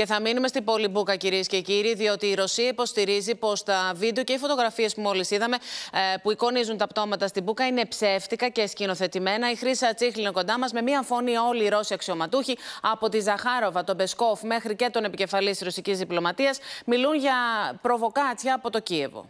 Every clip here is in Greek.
Και θα μείνουμε στην Πολυμπούκα, κυρίες και κύριοι, διότι η Ρωσία υποστηρίζει πως τα βίντεο και οι φωτογραφίες που μόλις είδαμε ε, που εικονίζουν τα πτώματα στην Μπούκα είναι ψεύτικα και σκηνοθετημένα. Η Χρήσα Τσίχλη κοντά μας με μία φωνή όλοι οι Ρώσοι αξιωματούχοι από τη Ζαχάροβα, τον Πεσκόφ μέχρι και τον επικεφαλής ρωσικής διπλωματίας μιλούν για προβοκάτσια από το Κίεβο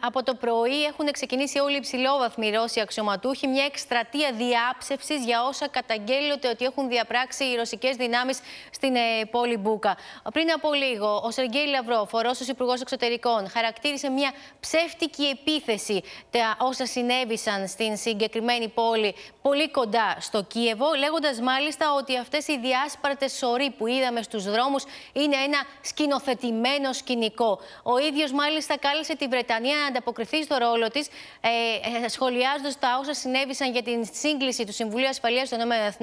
από το πρωί έχουν ξεκινήσει όλοι οι ψηλόβαθμοι Ρώσοι αξιωματούχοι μια εκστρατεία διάψευσης για όσα καταγγέλλονται ότι έχουν διαπράξει οι ρωσικές δυνάμεις στην ε, πόλη Μπούκα. Πριν από λίγο, ο Σεργέη Λαυρόφ, ο Ρώσος Υπουργός Εξωτερικών, χαρακτήρισε μια ψεύτικη επίθεση τα όσα συνέβησαν στην συγκεκριμένη πόλη πολύ κοντά στο Κίεβο, λέγοντας μάλιστα ότι αυτές οι διάσπαρτες σωροί που είδαμε στους δρόμους είναι ένα σκηνοθετημένο σκηνικό. Ο ίδιος μάλιστα κάλεσε τη Βρετανία να ανταποκριθεί στο ρόλο της, ε, ε σχολιάζοντας τα όσα συνέβησαν για την σύγκληση του Συμβουλίου Ασφαλείας των ΗΠΑ.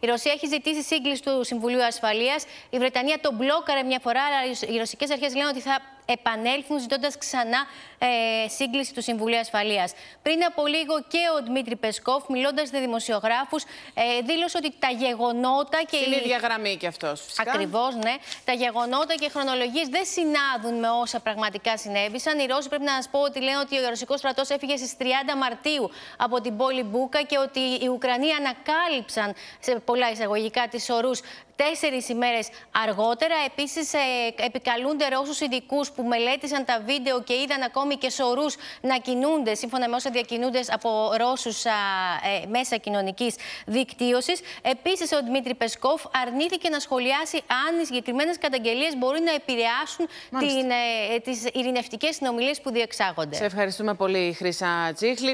Η Ρωσία έχει ζητήσει σύγκληση του Συμβουλίου Ασφαλείας. Η Βρετανία τον μπλόκαρε μια φορά, αλλά οι ρωσικές αρχές λένε ότι θα επανέλθουν ζητώντας ξανά ε, σύγκληση του Συμβουλίου Ασφαλείας. Πριν από λίγο και ο Δημήτρη Πεσκόφ, μιλώντας σε δημοσιογράφους, ε, δήλωσε ότι τα γεγονότα και. Στην η... ίδια γραμμή αυτό. Ακριβώς, ναι. Τα γεγονότα και οι χρονολογίες δεν συνάδουν με όσα πραγματικά συνέβησαν. Οι Ρώσοι πρέπει να σας πω ότι λένε ότι ο Ρωσικός στρατός έφυγε στις 30 Μαρτίου από την πόλη Μπούκα και ότι οι Ουκρανοί ανακάλυψαν σε πολλά εισαγωγικά τις ορούς τέσσερις ημέρες αργότερα. Επίσης, ε, επικαλούνται Ρώσους ειδικούς που μελέτησαν τα βίντεο και είδαν ακόμη και σωρούς να κινούνται, σύμφωνα με όσα διακινούνται από Ρώσους ε, μέσα κοινωνικής δικτύωσης. Επίσης, ο Δημήτρη Πεσκόφ αρνήθηκε να σχολιάσει αν οι συγκεκριμένες καταγγελίες μπορεί να επηρεάσουν ε, τις ειρηνευτικές συνομιλίες που διεξάγονται. Σε ευχαριστούμε πολύ, Χρυσά Τσίχλη.